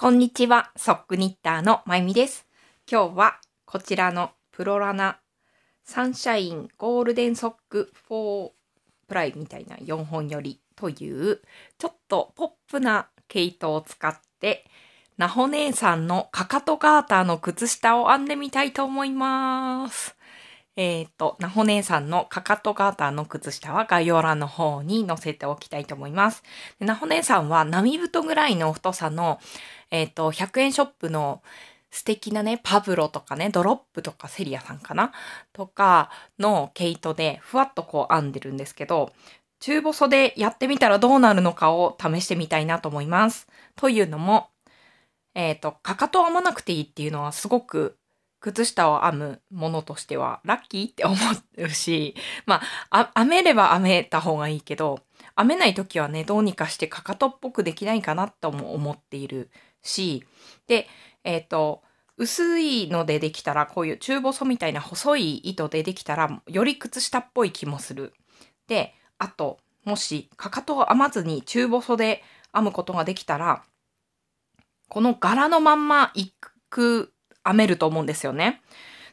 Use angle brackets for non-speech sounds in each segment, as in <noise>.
こんにちは、ソックニッターのまゆみです。今日はこちらのプロラナサンシャインゴールデンソック4プライみたいな4本よりというちょっとポップな毛糸を使ってなほ姉さんのかかとガーターの靴下を編んでみたいと思います。えっ、ー、と、なほ姉さんのかかとガーターの靴下は概要欄の方に載せておきたいと思います。なほ姉さんは波太ぐらいの太さの、えっ、ー、と、100円ショップの素敵なね、パブロとかね、ドロップとかセリアさんかなとかの毛糸で、ふわっとこう編んでるんですけど、中細でやってみたらどうなるのかを試してみたいなと思います。というのも、えっ、ー、と、かかとを編まなくていいっていうのはすごく靴下を編むものとしてはラッキーって思うし、まあ、編めれば編めた方がいいけど、編めない時はね、どうにかしてかかとっぽくできないかなとも思っているし、で、えっ、ー、と、薄いのでできたら、こういう中細みたいな細い糸でできたら、より靴下っぽい気もする。で、あと、もし、かかとを編まずに中細で編むことができたら、この柄のまんまいく、編めると思うんですよね。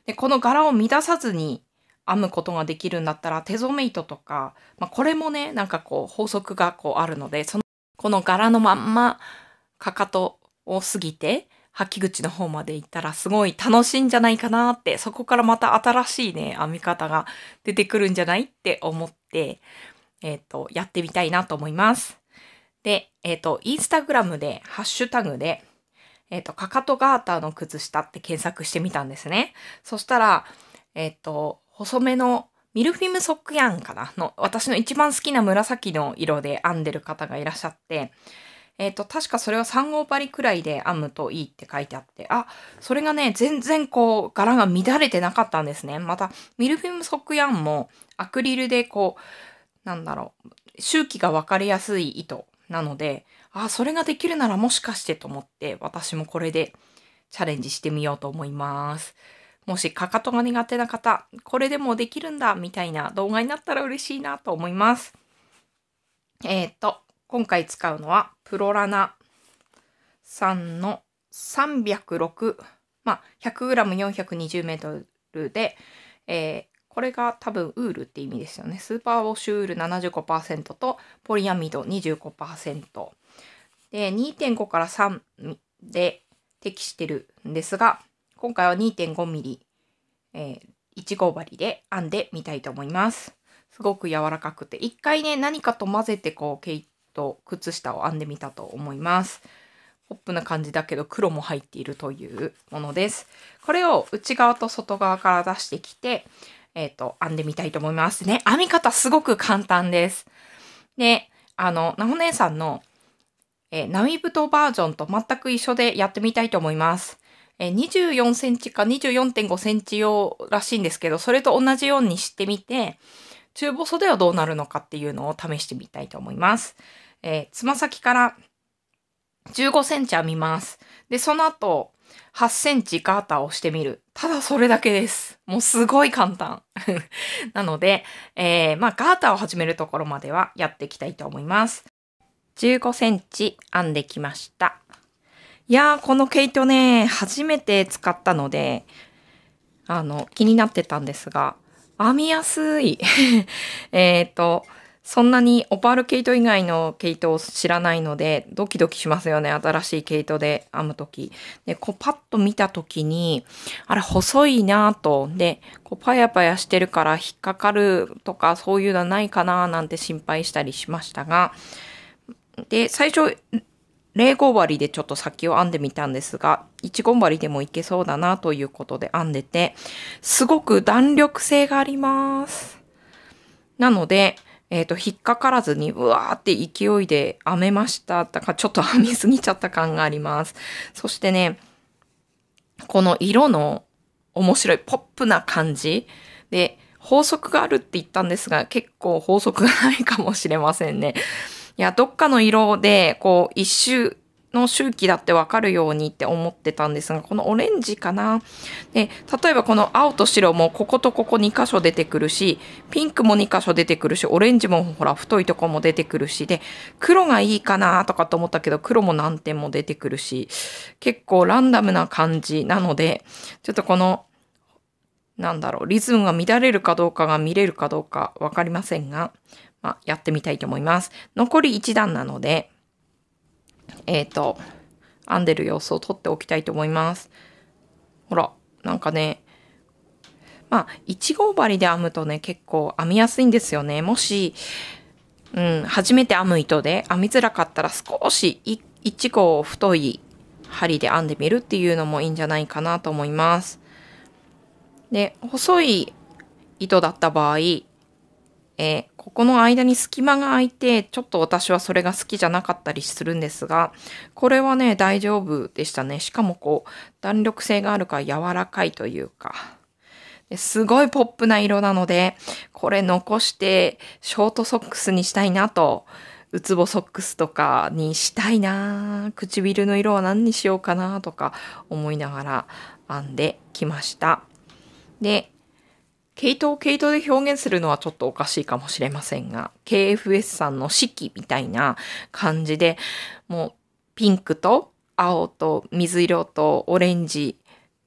で、この柄を乱さずに編むことができるんだったら手染め糸とか、まあ、これもね、なんかこう法則がこうあるので、その、この柄のまんまかかとを過ぎて、履き口の方まで行ったらすごい楽しいんじゃないかなって、そこからまた新しいね、編み方が出てくるんじゃないって思って、えっ、ー、と、やってみたいなと思います。で、えっ、ー、と、インスタグラムで、ハッシュタグで、えっ、ー、と、かかとガーターの靴下って検索してみたんですね。そしたら、えっ、ー、と、細めのミルフィムソックヤンかなの、私の一番好きな紫の色で編んでる方がいらっしゃって、えっ、ー、と、確かそれは3号針くらいで編むといいって書いてあって、あ、それがね、全然こう、柄が乱れてなかったんですね。また、ミルフィムソックヤンもアクリルでこう、なんだろう、周期が分かりやすい糸なので、あ、それができるならもしかしてと思って、私もこれでチャレンジしてみようと思います。もしかかとが苦手な方、これでもできるんだみたいな動画になったら嬉しいなと思います。えっ、と、今回使うのはプロラナさんの306、まあ、100g420m で、えー、これが多分ウールって意味ですよね。スーパーウォッシュウール75%とポリアミド25%。で、2.5から3で適してるんですが、今回は 2.5mm、えー、1号針で編んでみたいと思います。すごく柔らかくて、一回ね、何かと混ぜてこう、毛糸、靴下を編んでみたと思います。ポップな感じだけど黒も入っているというものです。これを内側と外側から出してきて、えっ、ー、と、編んでみたいと思いますね。編み方すごく簡単です。で、あの、ナホ姉さんのえー、ナミブバージョンと全く一緒でやってみたいと思います。えー、24センチか24.5センチ用らしいんですけど、それと同じようにしてみて、中細ではどうなるのかっていうのを試してみたいと思います。えつ、ま先から15センチ編みます。で、その後、8センチガーターをしてみる。ただそれだけです。もうすごい簡単。<laughs> なので、えー、まあガーターを始めるところまではやっていきたいと思います。15センチ編んできました。いやー、この毛糸ね、初めて使ったので、あの、気になってたんですが、編みやすい。<laughs> えっと、そんなにオパール毛糸以外の毛糸を知らないので、ドキドキしますよね。新しい毛糸で編むとき。で、こうパッと見たときに、あれ細いなぁと。で、こうパヤパヤしてるから引っかかるとかそういうのはないかなぁなんて心配したりしましたが、で、最初、0号針でちょっと先を編んでみたんですが、1号針でもいけそうだなということで編んでて、すごく弾力性があります。なので、えっ、ー、と、引っかからずに、うわーって勢いで編めました。だからちょっと編みすぎちゃった感があります。そしてね、この色の面白いポップな感じで、法則があるって言ったんですが、結構法則がないかもしれませんね。いや、どっかの色で、こう、一周の周期だってわかるようにって思ってたんですが、このオレンジかな。で、例えばこの青と白もこことここ2箇所出てくるし、ピンクも2箇所出てくるし、オレンジもほら太いとこも出てくるし、で、黒がいいかなとかと思ったけど、黒も何点も出てくるし、結構ランダムな感じなので、ちょっとこの、なんだろう、リズムが乱れるかどうかが見れるかどうかわかりませんが、まあ、やってみたいと思います。残り1段なので、えっ、ー、と、編んでる様子を撮っておきたいと思います。ほら、なんかね、まあ、1号針で編むとね、結構編みやすいんですよね。もし、うん、初めて編む糸で編みづらかったら少し1号太い針で編んでみるっていうのもいいんじゃないかなと思います。で、細い糸だった場合、えー、ここの間に隙間が空いて、ちょっと私はそれが好きじゃなかったりするんですが、これはね、大丈夫でしたね。しかもこう、弾力性があるから柔らかいというか。すごいポップな色なので、これ残してショートソックスにしたいなと、うつぼソックスとかにしたいな唇の色は何にしようかなとか思いながら編んできました。で、毛糸を毛糸で表現するのはちょっとおかしいかもしれませんが、KFS さんの四季みたいな感じで、もうピンクと青と水色とオレンジ、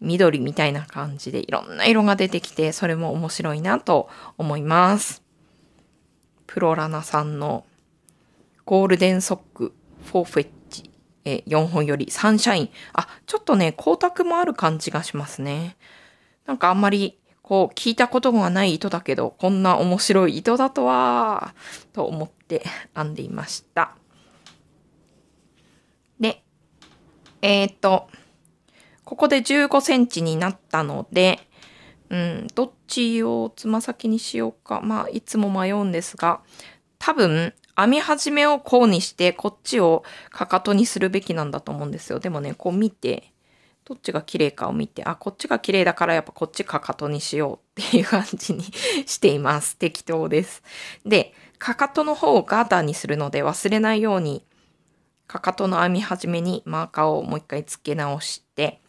緑みたいな感じでいろんな色が出てきて、それも面白いなと思います。プロラナさんのゴールデンソック、フォーフェッチ、え4本よりサンシャイン。あ、ちょっとね、光沢もある感じがしますね。なんかあんまりこう、聞いたことがない糸だけど、こんな面白い糸だとは、と思って編んでいました。で、えっ、ー、と、ここで15センチになったので、うん、どっちをつま先にしようか。まあ、いつも迷うんですが、多分、編み始めをこうにして、こっちをかかとにするべきなんだと思うんですよ。でもね、こう見て、どっちが綺麗かを見て、あ、こっちが綺麗だからやっぱこっちかかとにしようっていう感じにしています。適当です。で、かかとの方をガーターにするので忘れないように、かかとの編み始めにマーカーをもう一回付け直して、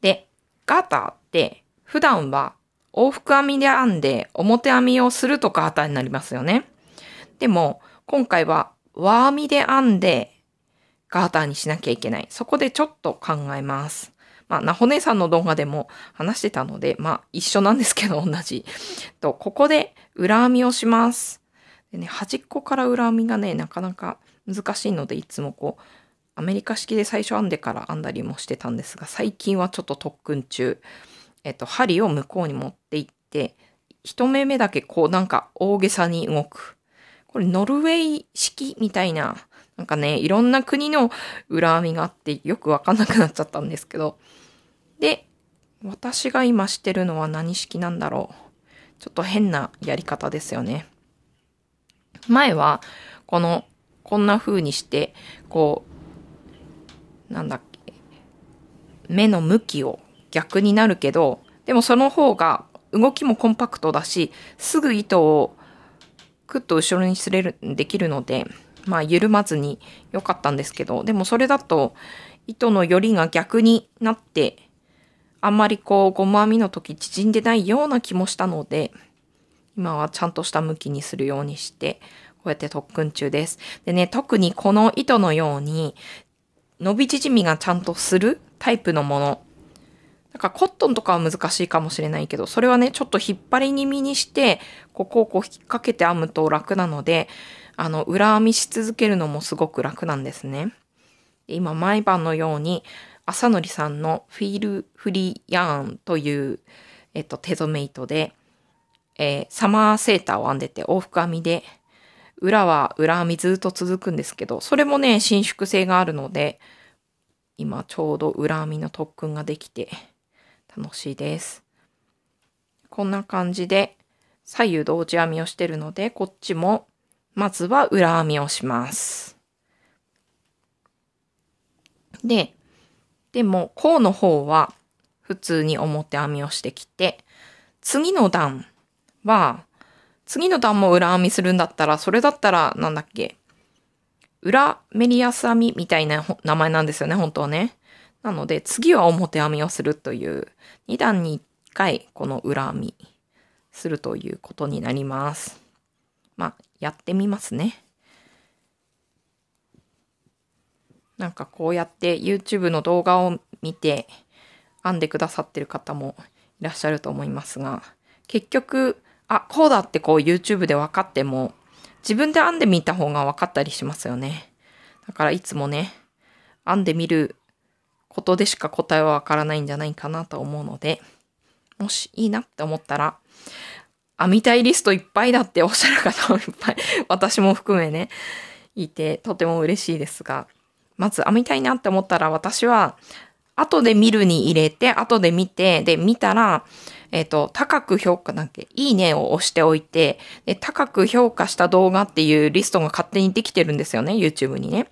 で、ガーターって普段は往復編みで編んで表編みをするとガーターになりますよね。でも、今回は輪編みで編んでガーターにしなきゃいけない。そこでちょっと考えます。まあ、なほねさんの動画でも話してたので、まあ、一緒なんですけど、同じ。と、ここで裏編みをします。でね、端っこから裏編みがね、なかなか難しいので、いつもこう、アメリカ式で最初編んでから編んだりもしてたんですが、最近はちょっと特訓中。えっと、針を向こうに持っていって、一目目だけこうなんか大げさに動く。これノルウェー式みたいな、なんかね、いろんな国の裏編みがあってよくわかんなくなっちゃったんですけど、で、私が今してるのは何式なんだろう。ちょっと変なやり方ですよね。前は、この、こんな風にして、こう、なんだっけ、目の向きを逆になるけど、でもその方が動きもコンパクトだし、すぐ糸をクッと後ろにすれる、できるので、まあ緩まずに良かったんですけど、でもそれだと糸のよりが逆になってあんまりこう、ゴム編みの時縮んでないような気もしたので、今はちゃんとした向きにするようにして、こうやって特訓中です。でね、特にこの糸のように、伸び縮みがちゃんとするタイプのもの。なんかコットンとかは難しいかもしれないけど、それはね、ちょっと引っ張り気味にして、ここをこう引っ掛けて編むと楽なので、あの、裏編みし続けるのもすごく楽なんですね。で今、毎晩のように、朝則さんのフィールフリーヤーンという、えっと、手染め糸で、えー、サマーセーターを編んでて往復編みで、裏は裏編みずっと続くんですけど、それもね、伸縮性があるので、今ちょうど裏編みの特訓ができて楽しいです。こんな感じで左右同時編みをしてるので、こっちもまずは裏編みをします。で、でも、こうの方は普通に表編みをしてきて、次の段は、次の段も裏編みするんだったら、それだったら、なんだっけ、裏メリアス編みみたいな名前なんですよね、本当はね。なので、次は表編みをするという、2段に1回、この裏編みするということになります。まあ、やってみますね。なんかこうやって YouTube の動画を見て編んでくださってる方もいらっしゃると思いますが、結局、あ、こうだってこう YouTube で分かっても、自分で編んでみた方が分かったりしますよね。だからいつもね、編んでみることでしか答えは分からないんじゃないかなと思うので、もしいいなって思ったら、編みたいリストいっぱいだっておっしゃる方もいっぱい、私も含めね、いてとても嬉しいですが、まず編みたいなって思ったら私は、後で見るに入れて、後で見て、で、見たら、えっ、ー、と、高く評価なんけ、いいねを押しておいて、で、高く評価した動画っていうリストが勝手にできてるんですよね、YouTube にね。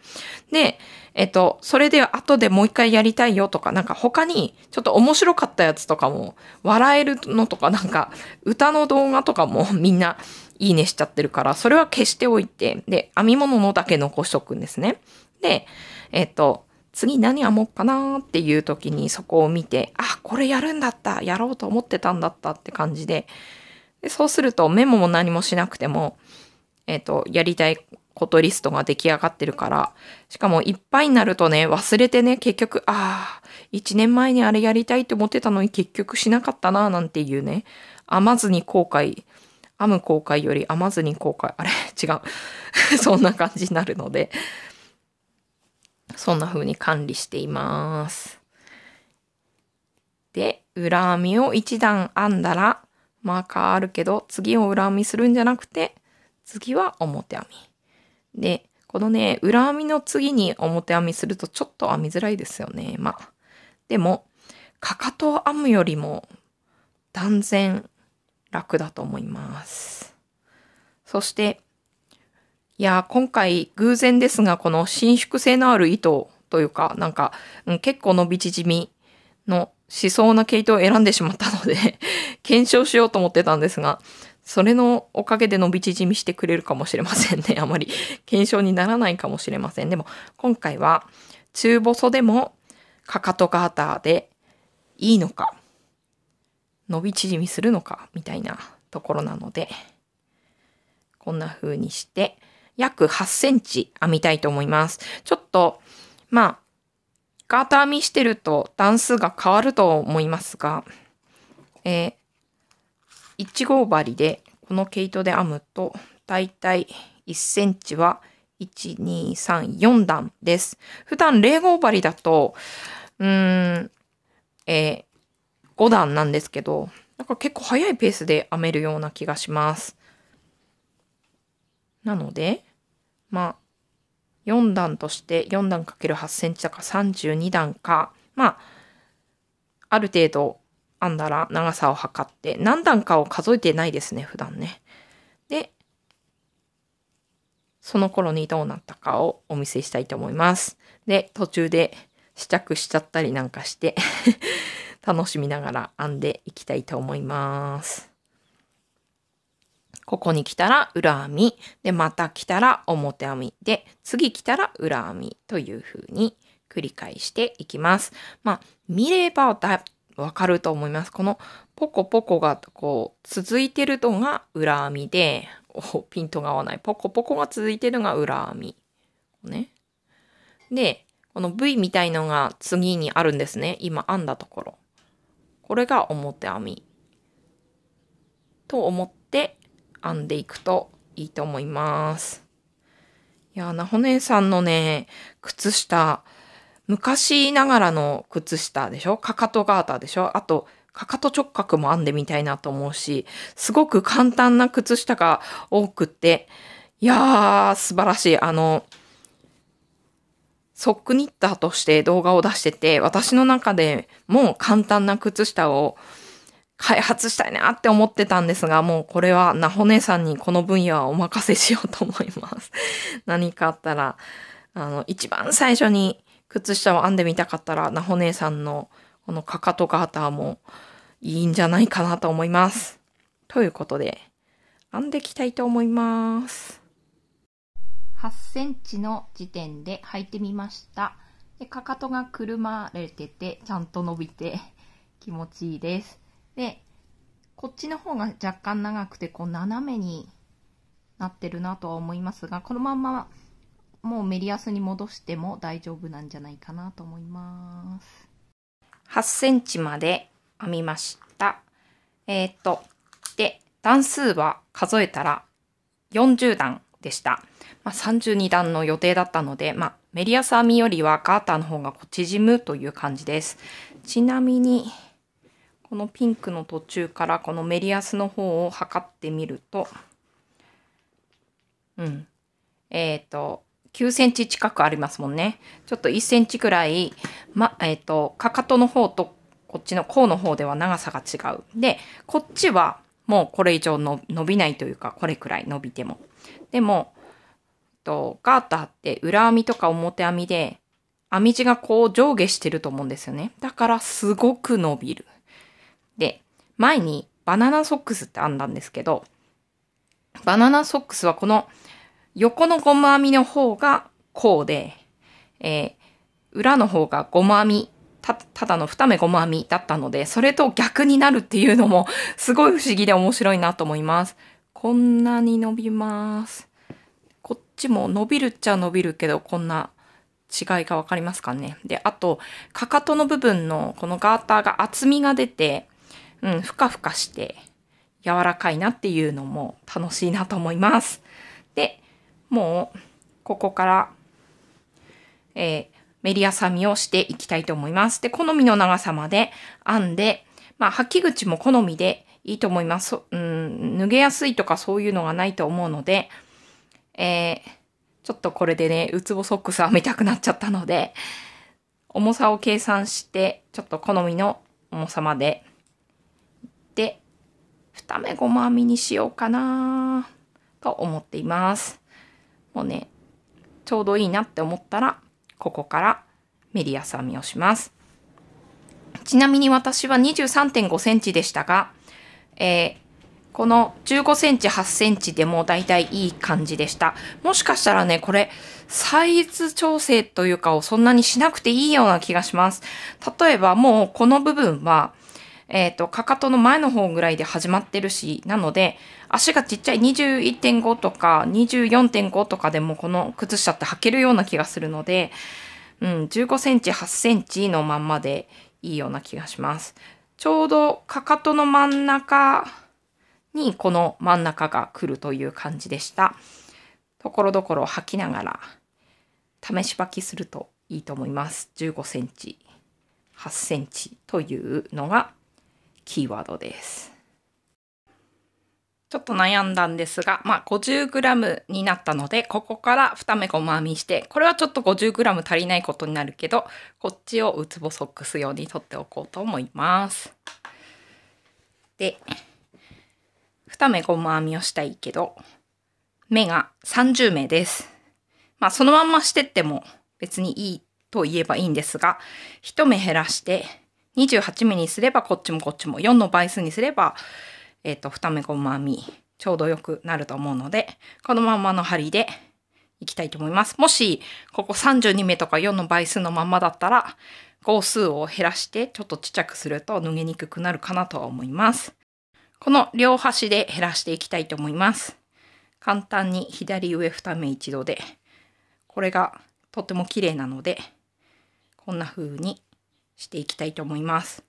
で、えっ、ー、と、それで後でもう一回やりたいよとか、なんか他に、ちょっと面白かったやつとかも、笑えるのとか、なんか、歌の動画とかも <laughs> みんな、いいねしちゃってるから、それは消しておいて、で、編み物のだけ残しとくんですね。で、えっと、次何編もうかなっていう時にそこを見て、あ、これやるんだった、やろうと思ってたんだったって感じで、でそうするとメモも何もしなくても、えっと、やりたいことリストが出来上がってるから、しかもいっぱいになるとね、忘れてね、結局、ああ、1年前にあれやりたいって思ってたのに結局しなかったな、なんていうね、編まずに後悔、編む後悔より編まずに後悔、あれ違う。<laughs> そんな感じになるので、そんな風に管理しています。で、裏編みを1段編んだら、マーカーあるけど、次を裏編みするんじゃなくて、次は表編み。で、このね、裏編みの次に表編みするとちょっと編みづらいですよね。まあ。でも、かかとを編むよりも断然楽だと思います。そして、いや今回偶然ですがこの伸縮性のある糸というかなんか、うん、結構伸び縮みのしそうな毛糸を選んでしまったので <laughs> 検証しようと思ってたんですがそれのおかげで伸び縮みしてくれるかもしれませんね <laughs> あまり検証にならないかもしれませんでも今回は中細でもかかとガーターでいいのか伸び縮みするのかみたいなところなのでこんな風にして約8センチ編みたいと思います。ちょっと、まあ、ガーター編みしてると段数が変わると思いますが、えー、1号針でこの毛糸で編むと、だいたい1センチは1、2、3、4段です。普段0号針だと、うーん、えー、5段なんですけど、なんか結構早いペースで編めるような気がします。なので、まあ、4段として4段 ×8 センチだから32段か、まあ、ある程度編んだら長さを測って、何段かを数えてないですね、普段ね。で、その頃にどうなったかをお見せしたいと思います。で、途中で試着しちゃったりなんかして <laughs> 楽しみながら編んでいきたいと思います。ここに来たら裏編み、で、また来たら表編み、で、次来たら裏編みというふうに繰り返していきます。まあ、見ればわかると思います。このポコポコがこう続いてるのが裏編みで、おピントが合わない。ポコポコが続いてるのが裏編み。ね。で、この V みたいのが次にあるんですね。今編んだところ。これが表編み。と思っ編んでいくといいと思います。いや、なほねさんのね、靴下、昔ながらの靴下でしょかかとガーターでしょあと、かかと直角も編んでみたいなと思うし、すごく簡単な靴下が多くって、いやー、素晴らしい。あの、ソックニッターとして動画を出してて、私の中でも簡単な靴下を開発したいなって思ってたんですが、もうこれはなほねさんにこの分野はお任せしようと思います。<laughs> 何かあったら、あの、一番最初に靴下を編んでみたかったら、なほねさんのこのかかとガーターもいいんじゃないかなと思います。ということで、編んでいきたいと思います。8センチの時点で履いてみました。でかかとがくるまれてて、ちゃんと伸びて気持ちいいです。で、こっちの方が若干長くて、こう斜めになってるなとは思いますが、このまんまもうメリアスに戻しても大丈夫なんじゃないかなと思います。8センチまで編みました。えー、っと、で、段数は数えたら40段でした。まあ、32段の予定だったので、まあ、メリアス編みよりはガーターの方がこう縮むという感じです。ちなみに、このピンクの途中からこのメリアスの方を測ってみると、うん。えっ、ー、と、9センチ近くありますもんね。ちょっと1センチくらい、ま、えっ、ー、と、かかとの方とこっちの甲の方では長さが違う。で、こっちはもうこれ以上の伸びないというか、これくらい伸びても。でも、と、ガーターって裏編みとか表編みで、編み地がこう上下してると思うんですよね。だからすごく伸びる。で、前にバナナソックスって編んだんですけど、バナナソックスはこの横のゴム編みの方がこうで、えー、裏の方がゴム編み、た、ただの二目ゴム編みだったので、それと逆になるっていうのもすごい不思議で面白いなと思います。こんなに伸びます。こっちも伸びるっちゃ伸びるけど、こんな違いがわかりますかね。で、あと、かかとの部分のこのガーターが厚みが出て、うん、ふかふかして柔らかいなっていうのも楽しいなと思います。で、もう、ここから、えー、メリアサミをしていきたいと思います。で、好みの長さまで編んで、まあ、履き口も好みでいいと思います。うん、脱げやすいとかそういうのがないと思うので、えー、ちょっとこれでね、うつぼソックス編みたくなっちゃったので、重さを計算して、ちょっと好みの重さまでメごま編みにしようかなと思っています。もうね、ちょうどいいなって思ったら、ここからメリアス編みをします。ちなみに私は23.5センチでしたが、えーこの15センチ、8センチでもだいたいいい感じでした。もしかしたらね、これ、サイズ調整というかをそんなにしなくていいような気がします。例えばもうこの部分は、えっ、ー、と、かかとの前の方ぐらいで始まってるし、なので、足がちっちゃい21.5とか24.5とかでもこの靴下って履けるような気がするので、うん、15センチ、8センチのまんまでいいような気がします。ちょうどかかとの真ん中にこの真ん中が来るという感じでした。ところどころ履きながら試し履きするといいと思います。15センチ、8センチというのがキーワードです。ちょっと悩んだんですが、まあ 50g になったので、ここから2目ごま編みして、これはちょっと 50g 足りないことになるけど、こっちをウツボソックス用に取っておこうと思います。で、2目ごま編みをしたいけど、目が30目です。まあそのまんましてっても別にいいと言えばいいんですが、1目減らして、28目にすればこっちもこっちも4の倍数にすれば、えっ、ー、と、2目細編みちょうどよくなると思うので、このままの針でいきたいと思います。もし、ここ32目とか4の倍数のままだったら、号数を減らしてちょっとちっちゃくすると脱げにくくなるかなとは思います。この両端で減らしていきたいと思います。簡単に左上2目一度で、これがとっても綺麗なので、こんな風にしていきたいと思います。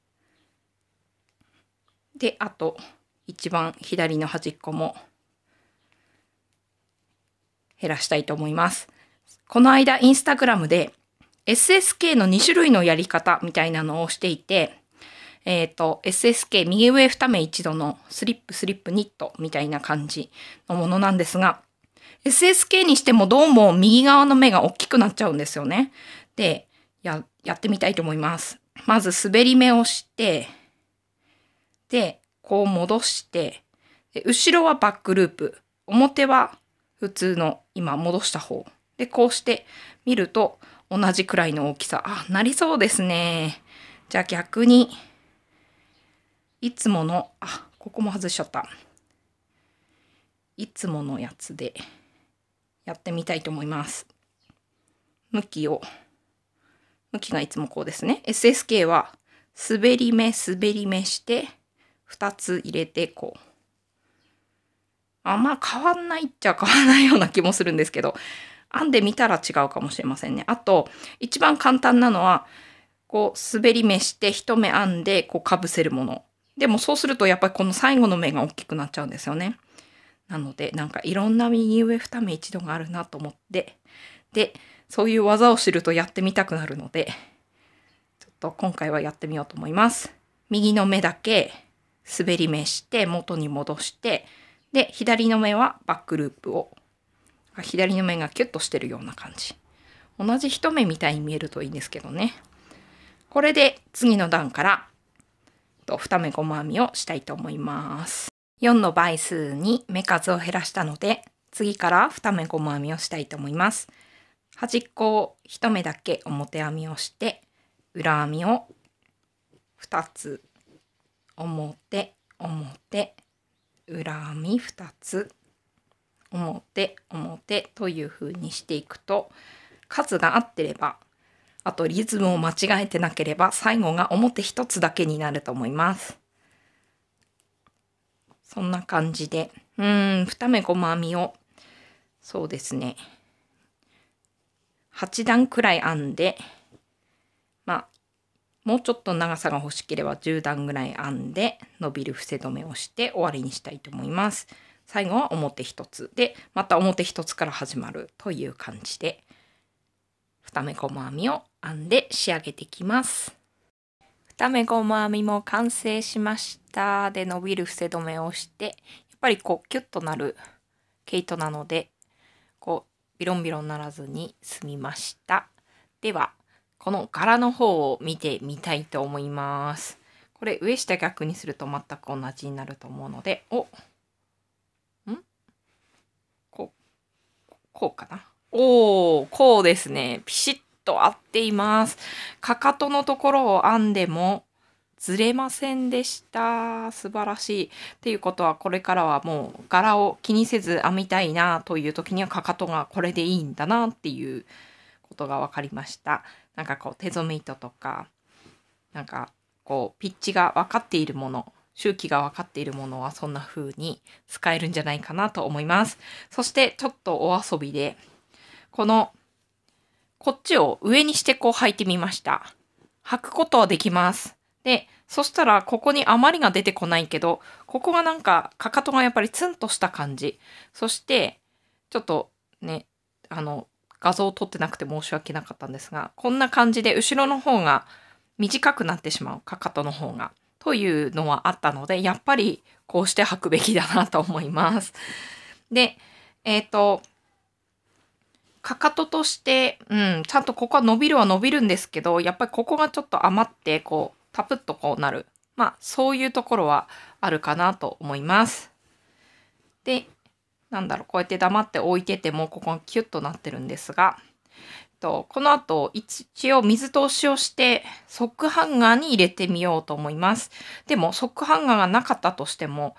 で、あと一番左の端っこも減らしたいと思います。この間インスタグラムで SSK の2種類のやり方みたいなのをしていて、えっ、ー、と、SSK 右上2目一度のスリップスリップニットみたいな感じのものなんですが、SSK にしてもどうも右側の目が大きくなっちゃうんですよね。で、や、やってみたいと思います。まず滑り目をして、で、こう戻して、で後ろはバックループ、表は普通の今戻した方。で、こうして見ると同じくらいの大きさ。あ、なりそうですね。じゃあ逆に、いつもの、あ、ここも外しちゃった。いつものやつでやってみたいと思います。向きを。向きがいつもこうですね。SSK は滑り目滑り目して2つ入れてこう。あんま変わんないっちゃ変わんないような気もするんですけど、編んでみたら違うかもしれませんね。あと、一番簡単なのは、こう滑り目して一目編んでこうかぶせるもの。でもそうするとやっぱりこの最後の目が大きくなっちゃうんですよね。なのでなんかいろんな右上2目一度があるなと思ってでそういう技を知るとやってみたくなるので、ちょっと今回はやってみようと思います。右の目だけ滑り目して元に戻して、で、左の目はバックループを、左の目がキュッとしてるような感じ。同じ一目みたいに見えるといいんですけどね。これで次の段から2目細編みをしたいと思います。4の倍数に目数を減らしたので次から2目細編みをしたいと思います。端っこを1目だけ表編みをして裏編みを2つ表表裏編み2つ表表という風にしていくと数が合ってればあとリズムを間違えてなければ最後が表1つだけになると思います。そんな感じで、うん、2目細編みを、そうですね、8段くらい編んで、まあ、もうちょっと長さが欲しければ10段ぐらい編んで伸びる伏せ止めをして終わりにしたいと思います。最後は表1つでまた表1つから始まるという感じで2目細編みを編んで仕上げていきます。2目細編みも完成しましたで伸びる伏せ止めをしてやっぱりこうキュッとなる毛糸なのでビロンビロンならずに済みました。では、この柄の方を見てみたいと思います。これ上下逆にすると全く同じになると思うので、おんこう、こうかな。おおこうですね。ピシッと合っています。かかとのところを編んでも、ずれませんでした。素晴らしい。っていうことは、これからはもう柄を気にせず編みたいなという時には、かかとがこれでいいんだなっていうことが分かりました。なんかこう、手染め糸とか、なんかこう、ピッチが分かっているもの、周期が分かっているものはそんな風に使えるんじゃないかなと思います。そしてちょっとお遊びで、この、こっちを上にしてこう履いてみました。履くことはできます。で、そしたらここに余りが出てこないけど、ここがなんかかかとがやっぱりツンとした感じ。そして、ちょっとね、あの、画像を撮ってなくて申し訳なかったんですが、こんな感じで後ろの方が短くなってしまう、かかとの方が。というのはあったので、やっぱりこうして履くべきだなと思います。で、えっ、ー、と、かかととして、うん、ちゃんとここは伸びるは伸びるんですけど、やっぱりここがちょっと余って、こう、タプッとこうなる。まあ、そういうところはあるかなと思います。で、なんだろう、こうやって黙って置いてても、ここがキュッとなってるんですが、とこの後、一応水通しをして、ソックハンガーに入れてみようと思います。でも、ソックハンガーがなかったとしても、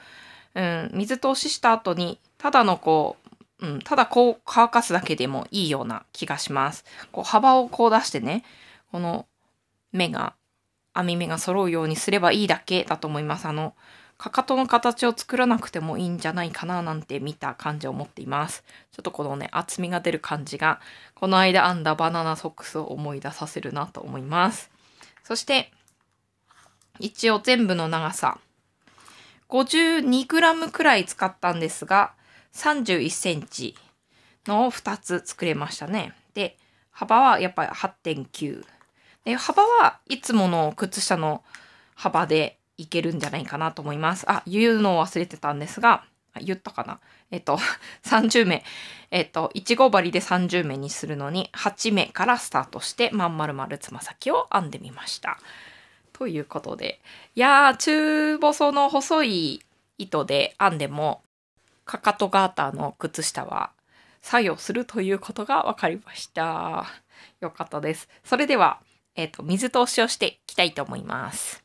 うん、水通しした後に、ただのこう、うん、ただこう乾かすだけでもいいような気がします。こう幅をこう出してね、この目が編み目が揃うようにすればいいだけだと思います。あの、かかとの形を作らなくてもいいんじゃないかななんて見た感じを持っています。ちょっとこのね、厚みが出る感じが、この間編んだバナナソックスを思い出させるなと思います。そして、一応全部の長さ、52g くらい使ったんですが、31cm の2つ作れましたね。で、幅はやっぱり8.9。で、幅はいつもの靴下の幅でいけるんじゃないかなと思います。あ、言うのを忘れてたんですが、言ったかなえっと、30目。えっと、1 <laughs> 号針で30目にするのに、8目からスタートして、まん丸るつま先を編んでみました。ということで。いやー、中細の細い糸で編んでも、かかとガーターの靴下は作用するということが分かりました。よかったです。それでは、えっ、ー、と、水通しをしていきたいと思います。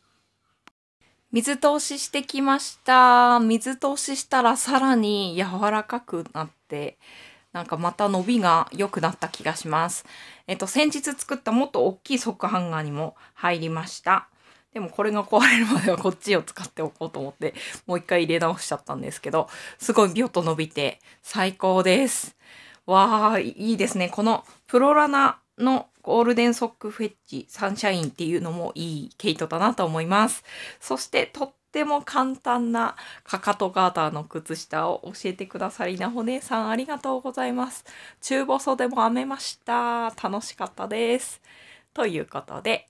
水通ししてきました。水通ししたらさらに柔らかくなって、なんかまた伸びが良くなった気がします。えっと、先日作ったもっと大きいソックハンガーにも入りました。でもこれが壊れるまではこっちを使っておこうと思って、もう一回入れ直しちゃったんですけど、すごいビョッと伸びて最高です。わー、いいですね。このプロラナのゴールデンソックフェッチサンシャインっていうのもいい毛糸だなと思います。そしてとっても簡単なかかとガーターの靴下を教えてくださりなほねさんありがとうございます。中細でも編めました。楽しかったです。ということで、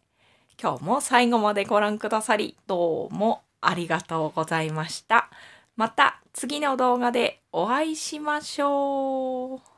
今日も最後までご覧くださり、どうもありがとうございました。また次の動画でお会いしましょう。